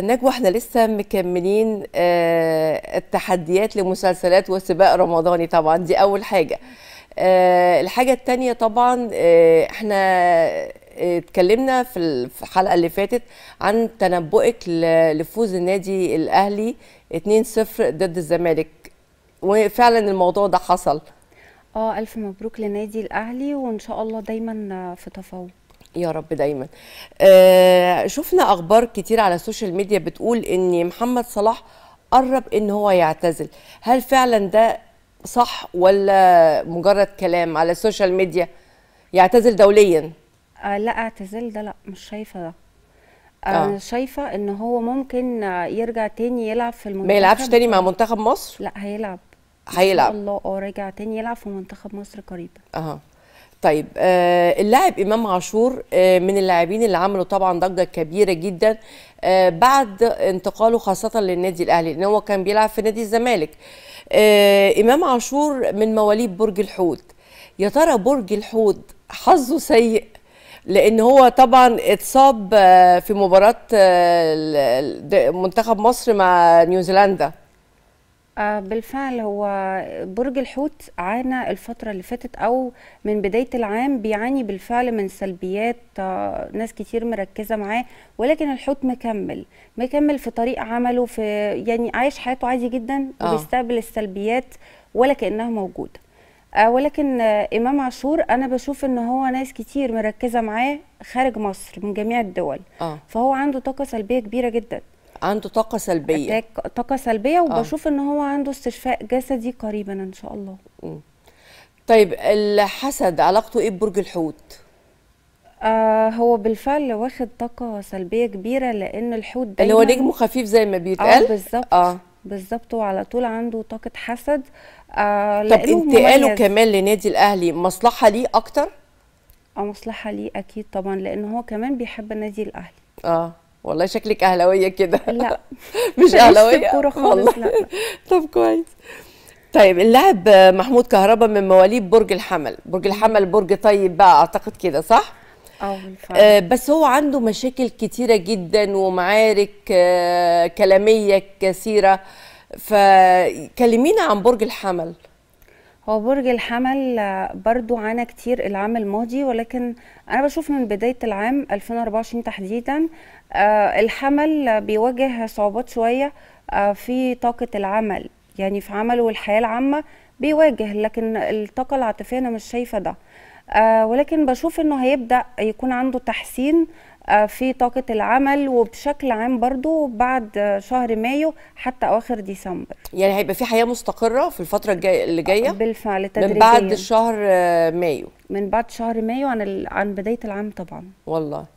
نجوى احنا لسه مكملين آه، التحديات لمسلسلات وسباق رمضاني طبعا دي اول حاجه آه، الحاجه الثانيه طبعا آه، احنا اتكلمنا في الحلقه اللي فاتت عن تنبؤك لفوز النادي الاهلي 2-0 ضد الزمالك وفعلا الموضوع ده حصل اه الف مبروك لنادي الاهلي وان شاء الله دايما في تفوق يا رب دايما آه شفنا اخبار كتير على السوشيال ميديا بتقول ان محمد صلاح قرب ان هو يعتزل هل فعلا ده صح ولا مجرد كلام على السوشيال ميديا يعتزل دوليا آه لا اعتزال ده لا مش شايفه ده آه، آه. انا آه. شايفه ان هو ممكن يرجع تاني يلعب في المنتخب ما يلعبش تاني مع منتخب مصر لا هيلعب هيلعب ان شاء الله اه راجع تاني يلعب في منتخب مصر قريبا اها طيب آه، اللاعب امام عاشور آه، من اللاعبين اللي عملوا طبعا ضجه كبيره جدا آه، بعد انتقاله خاصه للنادي الاهلي لان هو كان بيلعب في نادي الزمالك امام عاشور من مواليد برج الحوت يا ترى برج الحوت حظه سيء لان هو طبعا اتصاب في مباراه منتخب مصر مع نيوزيلندا آه، بالفعل هو برج الحوت عانى الفترة اللي فاتت أو من بداية العام بيعاني بالفعل من سلبيات آه، ناس كتير مركزة معاه ولكن الحوت مكمل مكمل في طريق عمله في يعني عايش حياته عادي جدا آه. وبيستقبل السلبيات ولا كأنها موجودة ولكن إمام عاشور أنا بشوف إن هو ناس كتير مركزة معاه خارج مصر من جميع الدول فهو عنده طاقة سلبية كبيرة جدا عنده طاقه سلبيه طاقه سلبيه آه. وبشوف آه. ان هو عنده استشفاء جسدي قريبا ان شاء الله طيب الحسد علاقته ايه ببرج الحوت آه هو بالفعل واخد طاقه سلبيه كبيره لان الحوت دايما اللي هو نجمه خفيف زي ما بيتقال اه بالظبط اه بالظبط وعلى طول عنده طاقه حسد آه طب انتقاله كمان لنادي الاهلي مصلحه ليه اكتر اه مصلحه ليه اكيد طبعا لان هو كمان بيحب النادي الاهلي اه والله شكلك اهلاويه كده لا مش اهلاويه الكوره خالص لا. طب كويس طيب اللاعب محمود كهربا من مواليد برج الحمل برج الحمل برج طيب بقى اعتقد كده صح آه, آه، بس هو عنده مشاكل كتيرة جدا ومعارك آه، كلامية كثيرة فكلمينا عن برج الحمل هو برج الحمل برضو عانى كتير العام الماضي ولكن انا بشوف من بدايه العام 2024 تحديدا آه، الحمل بيواجه صعوبات شويه آه، في طاقه العمل يعني في عمله والحياه العامه بيواجه لكن الطاقه العاطفيه انا مش شايفه ده آه ولكن بشوف انه هيبدا يكون عنده تحسين آه في طاقه العمل وبشكل عام برضو بعد شهر مايو حتى اواخر ديسمبر يعني هيبقى في حياه مستقره في الفتره الجايه اللي جايه بالفعل تدريجيا من بعد شهر مايو من بعد شهر مايو عن عن بدايه العام طبعا والله